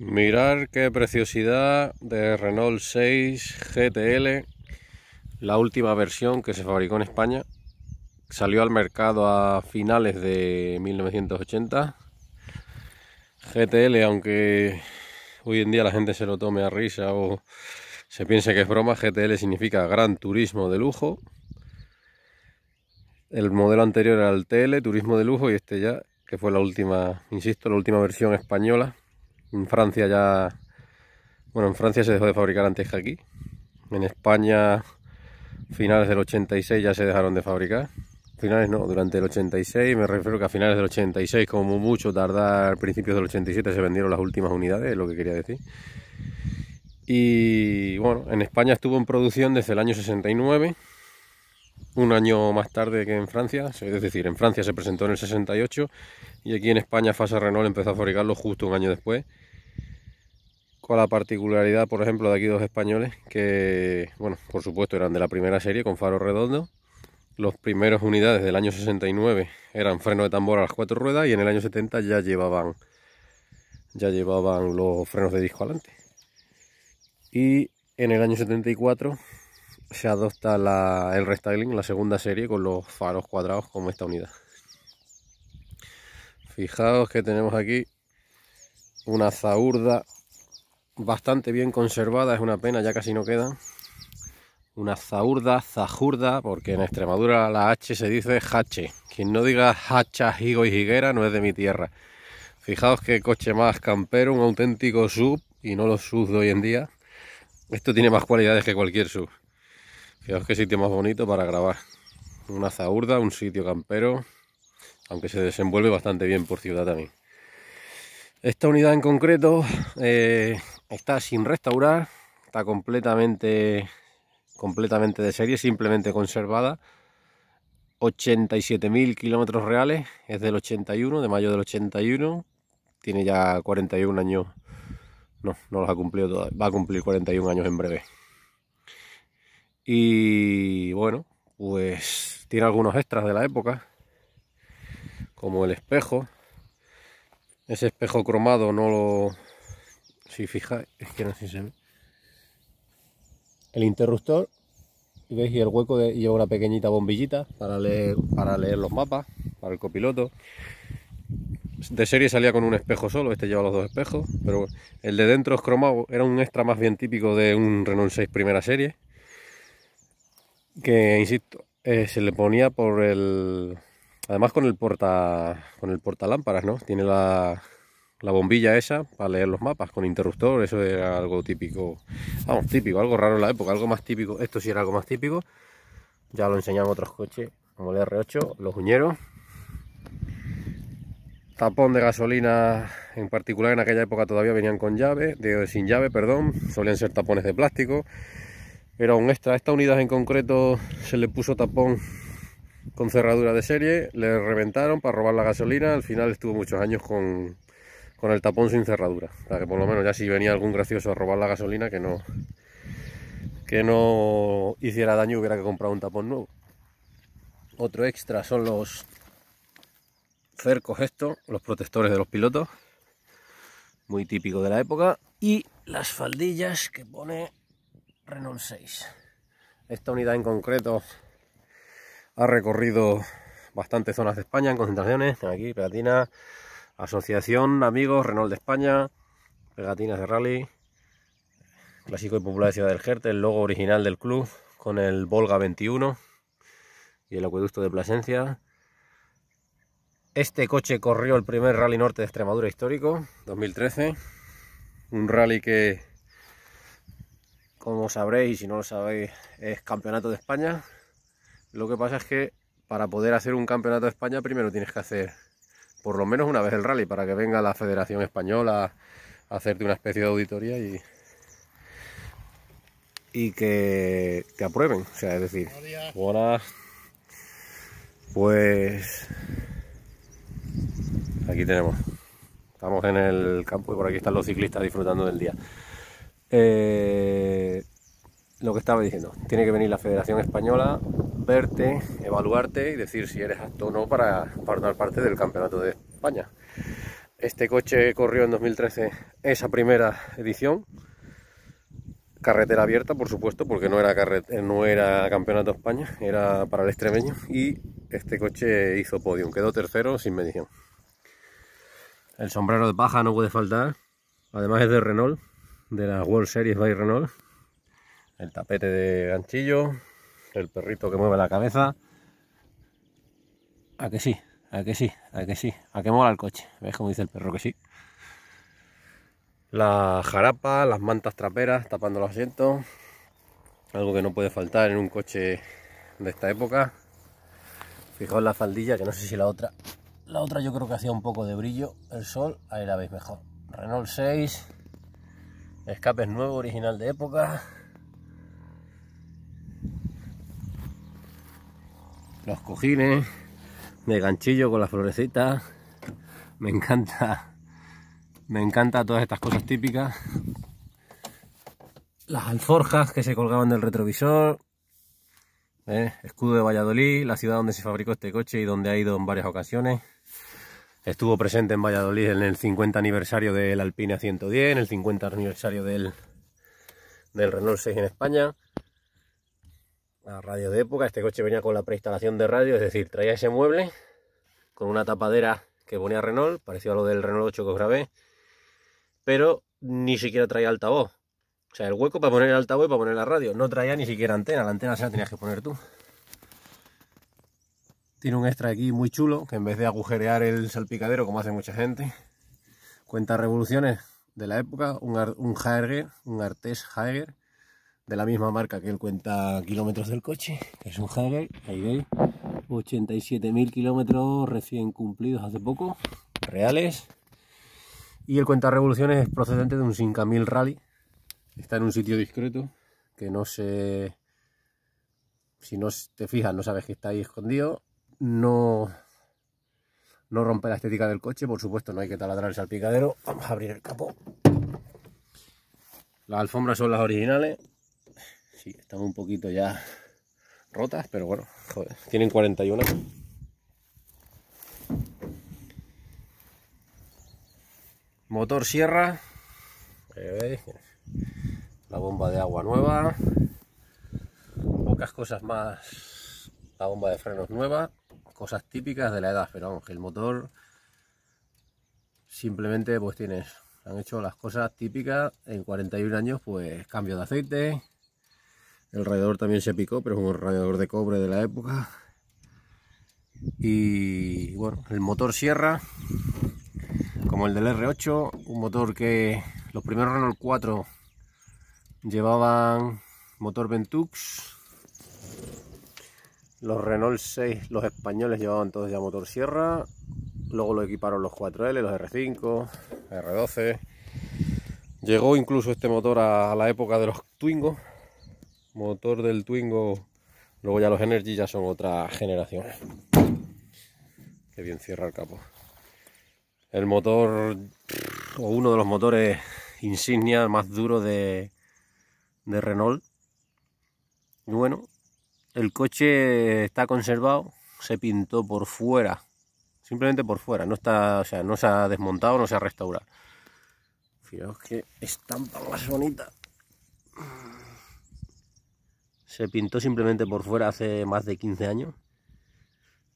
Mirar qué preciosidad de Renault 6 GTL, la última versión que se fabricó en España. Salió al mercado a finales de 1980. GTL, aunque hoy en día la gente se lo tome a risa o se piense que es broma, GTL significa Gran Turismo de Lujo. El modelo anterior era el TL, Turismo de Lujo, y este ya, que fue la última, insisto, la última versión española en Francia ya... Bueno, en Francia se dejó de fabricar antes que aquí. En España, finales del 86 ya se dejaron de fabricar. Finales no, durante el 86, me refiero que a finales del 86, como mucho tardar, principios del 87 se vendieron las últimas unidades, es lo que quería decir. Y bueno, en España estuvo en producción desde el año 69 un año más tarde que en Francia, es decir, en Francia se presentó en el 68 y aquí en España Fasa Renault empezó a fabricarlo justo un año después, con la particularidad, por ejemplo, de aquí dos españoles que, bueno, por supuesto eran de la primera serie con faro redondo, los primeros unidades del año 69 eran freno de tambor a las cuatro ruedas y en el año 70 ya llevaban ya llevaban los frenos de disco adelante. Y en el año 74 se adopta el restyling, la segunda serie, con los faros cuadrados como esta unidad. Fijaos que tenemos aquí una zaurda bastante bien conservada, es una pena, ya casi no queda. Una zaurda, zajurda, porque en Extremadura la H se dice hache. Quien no diga hacha, higo y higuera no es de mi tierra. Fijaos qué coche más campero, un auténtico sub, y no los subs de hoy en día. Esto tiene más cualidades que cualquier sub. Fijaos qué sitio más bonito para grabar. Una zaurda, un sitio campero, aunque se desenvuelve bastante bien por ciudad también. Esta unidad en concreto eh, está sin restaurar, está completamente, completamente de serie, simplemente conservada. 87.000 kilómetros reales, es del 81, de mayo del 81, tiene ya 41 años, no, no los ha cumplido todavía, va a cumplir 41 años en breve. Y bueno, pues tiene algunos extras de la época, como el espejo. Ese espejo cromado no lo... Si fijáis, es que no sé si se ve. El interruptor, y veis, el hueco de, lleva una pequeñita bombillita para leer, para leer los mapas, para el copiloto. De serie salía con un espejo solo, este lleva los dos espejos, pero el de dentro es cromado, era un extra más bien típico de un Renault 6 primera serie que insisto, eh, se le ponía por el. Además con el porta. con el portalámparas, ¿no? Tiene la, bombilla esa para leer los mapas con interruptor, eso era algo típico, vamos, típico, algo raro en la época, algo más típico, esto sí era algo más típico, ya lo enseñamos otros coches, como el R8, los uñeros, tapón de gasolina, en particular en aquella época todavía venían con llave, sin llave, perdón, solían ser tapones de plástico, era un extra. A esta unidad en concreto se le puso tapón con cerradura de serie, le reventaron para robar la gasolina, al final estuvo muchos años con, el tapón sin cerradura, o sea que por lo menos ya si venía algún gracioso a robar la gasolina que no, que no hiciera daño hubiera que comprar un tapón nuevo. Otro extra son los cercos estos, los protectores de los pilotos, muy típico de la época, y las faldillas que pone Renault 6. Esta unidad en concreto ha recorrido bastantes zonas de España en concentraciones. Aquí Pegatinas, Asociación Amigos Renault de España, pegatinas de rally, clásico y popular de Ciudad del Jerte, el logo original del club con el Volga 21 y el acueducto de Plasencia. Este coche corrió el primer rally norte de Extremadura histórico, 2013. Un rally que como sabréis, si no lo sabéis, es campeonato de España. Lo que pasa es que para poder hacer un campeonato de España primero tienes que hacer por lo menos una vez el rally para que venga la Federación Española a hacerte una especie de auditoría y, y que te aprueben. O sea, es decir, ¡Hola! Pues aquí tenemos. Estamos en el campo y por aquí están los ciclistas disfrutando del día. Eh, lo que estaba diciendo, tiene que venir la Federación Española, verte, evaluarte y decir si eres apto o no para formar parte del Campeonato de España. Este coche corrió en 2013 esa primera edición, carretera abierta, por supuesto, porque no era, no era Campeonato de España, era para el extremeño, y este coche hizo podium, quedó tercero sin medición. El sombrero de paja no puede faltar, además es de Renault, de la World Series by Renault. El tapete de ganchillo, el perrito que mueve la cabeza. A que sí, a que sí, a que sí, a que mola el coche. veis cómo dice el perro que sí? La jarapa, las mantas traperas tapando los asientos. Algo que no puede faltar en un coche de esta época. Fijaos la faldilla, que no sé si la otra... La otra yo creo que hacía un poco de brillo el sol. Ahí la veis mejor. Renault 6, Escape nuevo, original de época. Los cojines de ganchillo con las florecitas. Me encanta. Me encanta todas estas cosas típicas. Las alforjas que se colgaban del retrovisor. ¿eh? Escudo de Valladolid, la ciudad donde se fabricó este coche y donde ha ido en varias ocasiones. Estuvo presente en Valladolid en el 50 aniversario del a 110, en el 50 aniversario del, del Renault 6 en España. La radio de época, este coche venía con la preinstalación de radio, es decir, traía ese mueble con una tapadera que ponía Renault, parecido a lo del Renault 8 que os grabé, pero ni siquiera traía altavoz. O sea, el hueco para poner el altavoz y para poner la radio. No traía ni siquiera antena, la antena se la tenías que poner tú. Tiene un extra aquí muy chulo, que en vez de agujerear el salpicadero, como hace mucha gente, cuenta revoluciones de la época, un, un un Artes Jaeger, de la misma marca que el cuenta kilómetros del coche, que es un Jaeger, ahí veis, 87.000 kilómetros recién cumplidos hace poco, reales, y el cuenta revoluciones es procedente de un 5000 Rally, está en un sitio discreto, que no se... Si no te fijas, no sabes que está ahí escondido no, no rompe la estética del coche, por supuesto no hay que taladrar el salpicadero. Vamos a abrir el capó. Las alfombras son las originales. Sí, están un poquito ya rotas, pero bueno, joder, tienen 41. Motor sierra. Eh, eh, la bomba de agua nueva. Pocas cosas más. La bomba de frenos nueva cosas típicas de la edad, pero vamos, el motor simplemente pues tienes, han hecho las cosas típicas en 41 años, pues cambio de aceite, el radiador también se picó, pero es un radiador de cobre de la época, y bueno, el motor Sierra, como el del R8, un motor que los primeros Renault 4 llevaban motor Ventux, los Renault 6, los españoles llevaban todos ya motor sierra, luego lo equiparon los 4L, los R5, R12. Llegó incluso este motor a la época de los Twingo, motor del Twingo, luego ya los Energy ya son otra generación. Qué bien cierra el capo. El motor, o uno de los motores insignia más duros de, de Renault. Y bueno, el coche está conservado, se pintó por fuera, simplemente por fuera, no está, o sea, no se ha desmontado, no se ha restaurado. Fijaos que estampa más bonita. Se pintó simplemente por fuera hace más de 15 años.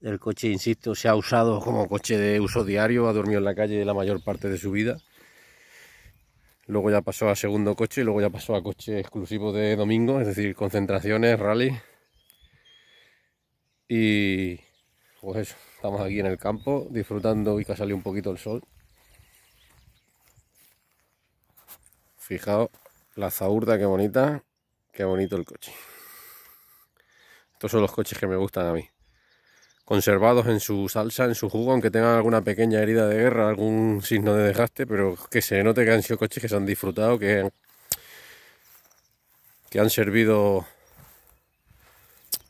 El coche, insisto, se ha usado como coche de uso diario, ha dormido en la calle la mayor parte de su vida. Luego ya pasó a segundo coche y luego ya pasó a coche exclusivo de domingo, es decir, concentraciones, rally. Y pues eso, estamos aquí en el campo disfrutando y que ha salido un poquito el sol. Fijaos la zaurda, qué bonita, qué bonito el coche. Estos son los coches que me gustan a mí. Conservados en su salsa, en su jugo, aunque tengan alguna pequeña herida de guerra, algún signo de desgaste, pero que se note que han sido coches que se han disfrutado, que, que han servido,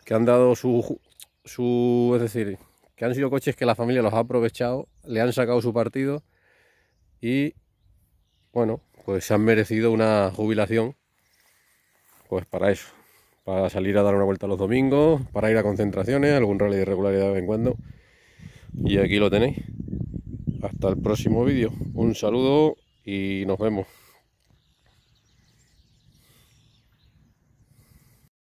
que han dado su, su, es decir, que han sido coches que la familia los ha aprovechado, le han sacado su partido y, bueno, pues se han merecido una jubilación, pues para eso, para salir a dar una vuelta los domingos, para ir a concentraciones, algún rally de regularidad de vez en cuando. Y aquí lo tenéis. Hasta el próximo vídeo. Un saludo y nos vemos.